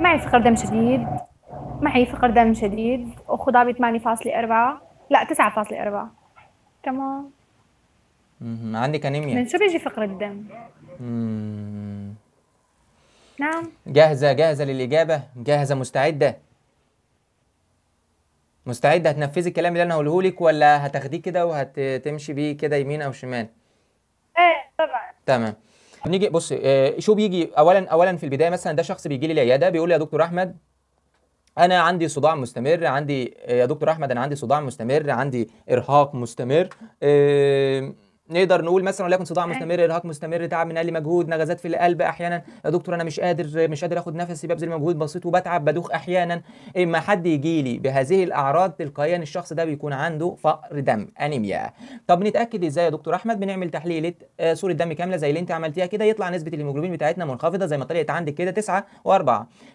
معي فقر دم شديد معي فقر دم شديد وخضابي 8.4 لا 9.4 تمام عندك انيميا من شو بيجي فقر الدم؟ اممم نعم جاهزة جاهزة للإجابة جاهزة مستعدة مستعدة هتنفذي الكلام اللي أنا هقوله لك ولا هتاخديه كده وهتمشي بيه كده يمين أو شمال؟ إيه طبعا تمام نيجي بص آه، شو بيجي اولا اولا في البدايه مثلا ده شخص بيجي لي العياده بيقول لي يا دكتور احمد انا عندي صداع مستمر عندي آه، يا دكتور احمد انا عندي صداع مستمر عندي ارهاق مستمر آه، نقدر نقول مثلا وليكن صداع أيوة. مستمر ارهاق مستمر تعب من اقل مجهود نغزات في القلب احيانا يا دكتور انا مش قادر مش قادر اخد نفسي ببذل مجهود بسيط وبتعب بدوخ احيانا اما حد يجي لي بهذه الاعراض تلقائيا الشخص ده بيكون عنده فقر دم انيميا طب نتاكد ازاي يا دكتور احمد بنعمل تحليله آه، صوره دم كامله زي اللي انت عملتيها كده يطلع نسبه الهيموجلوبين بتاعتنا منخفضه زي ما طلعت عندك كده 9 و4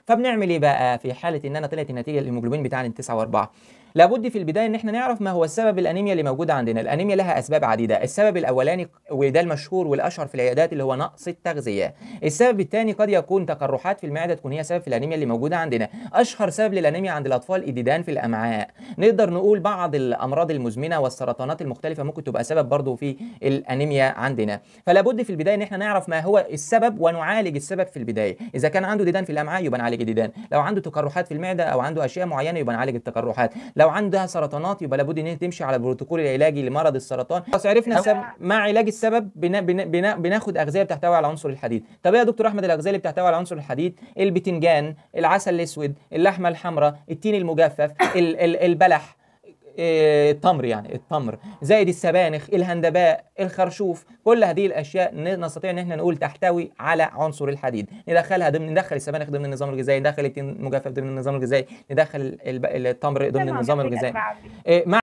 فبنعمل ايه بقى في حاله ان انا طلعت النتيجه الهيموجلوبين بتاعنا 9 و4 لابد في البدايه ان احنا نعرف ما هو السبب الانيميا اللي موجوده عندنا الانيميا لها اسباب عديده السبب الاولاني وده المشهور والاشهر في العيادات اللي هو نقص التغذيه السبب الثاني قد يكون تقرحات في المعده تكون هي سبب في الانيميا اللي موجوده عندنا اشهر سبب للانيميا عند الاطفال اديدان في الامعاء نقدر نقول بعض الامراض المزمنه والسرطانات المختلفه ممكن تبقى سبب برضه في الانيميا عندنا فلابد في البدايه ان احنا نعرف ما هو السبب ونعالج السبب في البدايه اذا كان عنده ديدان في الامعاء يبقى نعالج الديدان لو عنده تقرحات في المعده او عنده اشياء معينه يبقى نعالج التقرحات لو عندها سرطانات يبقى لابد ان هي تمشي على البروتوكول العلاجي لمرض السرطان خلاص عرفنا السبب مع علاج السبب بنا بنا بنا بناخد اغذيه بتحتوي على عنصر الحديد طب ايه يا دكتور احمد الاغذيه اللي بتحتوي على عنصر الحديد البتنجان العسل الاسود اللحمه الحمراء التين المجفف البلح التمر يعني التمر زائد السبانخ الهندباء الخرشوف كل هذه الاشياء نستطيع ان احنا نقول تحتوي على عنصر الحديد ندخلها ضمن ندخل السبانخ ضمن النظام الغذائي ندخل التين المجفف ضمن النظام الغذائي ندخل التمر ضمن النظام الغذائي إيه، مع